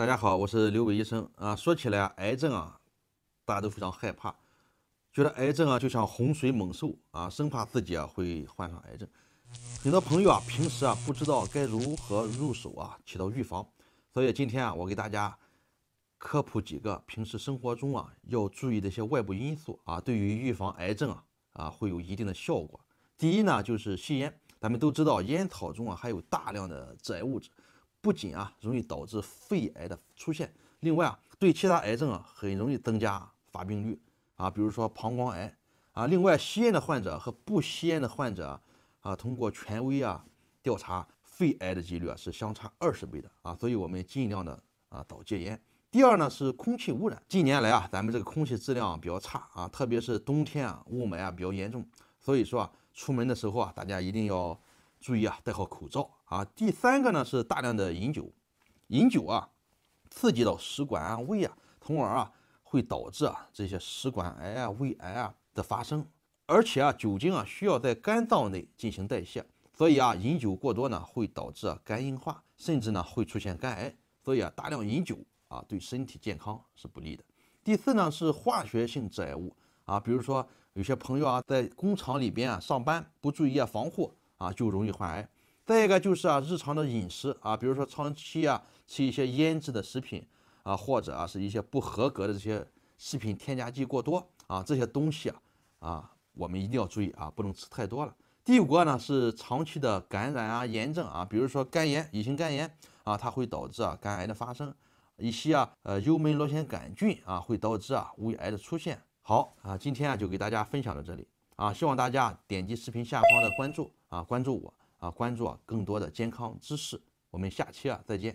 大家好，我是刘伟医生啊。说起来，癌症啊，大家都非常害怕，觉得癌症啊就像洪水猛兽啊，生怕自己啊会患上癌症。很多朋友啊，平时啊不知道该如何入手啊，起到预防。所以今天啊，我给大家科普几个平时生活中啊要注意的一些外部因素啊，对于预防癌症啊啊会有一定的效果。第一呢，就是吸烟。咱们都知道，烟草中啊含有大量的致癌物质。不仅啊容易导致肺癌的出现，另外啊对其他癌症啊很容易增加发病率啊，比如说膀胱癌啊。另外吸烟的患者和不吸烟的患者啊，通过权威啊调查，肺癌的几率啊是相差二十倍的啊，所以我们尽量的啊早戒烟。第二呢是空气污染，近年来啊咱们这个空气质量比较差啊，特别是冬天啊雾霾啊比较严重，所以说啊出门的时候啊大家一定要。注意啊，戴好口罩啊！第三个呢是大量的饮酒，饮酒啊，刺激到食管、啊、胃啊，从而啊会导致啊这些食管癌啊、胃癌啊的发生。而且啊，酒精啊需要在肝脏内进行代谢，所以啊，饮酒过多呢会导致啊肝硬化，甚至呢会出现肝癌。所以啊，大量饮酒啊对身体健康是不利的。第四呢是化学性致癌物啊，比如说有些朋友啊在工厂里边啊上班不注意啊防护。啊，就容易患癌。再一个就是啊，日常的饮食啊，比如说长期啊吃一些腌制的食品啊，或者啊是一些不合格的这些食品添加剂过多啊，这些东西啊啊，我们一定要注意啊，不能吃太多了。第五个呢是长期的感染啊、炎症啊，比如说肝炎、乙型肝炎啊，它会导致啊肝癌的发生。一些啊呃幽门螺旋杆菌啊会导致啊胃癌的出现。好啊，今天啊就给大家分享到这里。啊，希望大家点击视频下方的关注啊，关注我啊，关注更多的健康知识。我们下期啊再见。